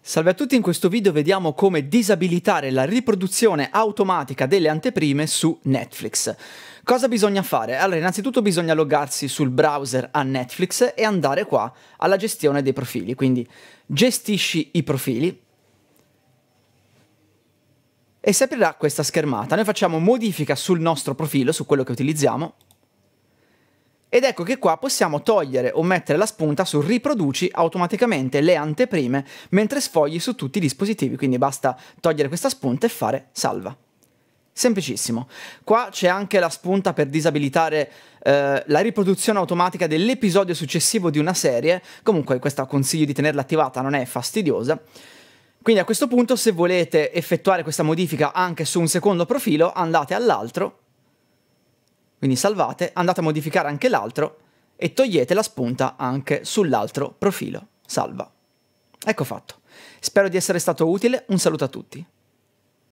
Salve a tutti, in questo video vediamo come disabilitare la riproduzione automatica delle anteprime su Netflix. Cosa bisogna fare? Allora, innanzitutto bisogna loggarsi sul browser a Netflix e andare qua alla gestione dei profili, quindi gestisci i profili e si aprirà questa schermata. Noi facciamo modifica sul nostro profilo, su quello che utilizziamo, ed ecco che qua possiamo togliere o mettere la spunta su riproduci automaticamente le anteprime mentre sfogli su tutti i dispositivi, quindi basta togliere questa spunta e fare salva. Semplicissimo. Qua c'è anche la spunta per disabilitare eh, la riproduzione automatica dell'episodio successivo di una serie, comunque questa consiglio di tenerla attivata, non è fastidiosa. Quindi a questo punto se volete effettuare questa modifica anche su un secondo profilo andate all'altro quindi salvate, andate a modificare anche l'altro e togliete la spunta anche sull'altro profilo. Salva. Ecco fatto. Spero di essere stato utile, un saluto a tutti.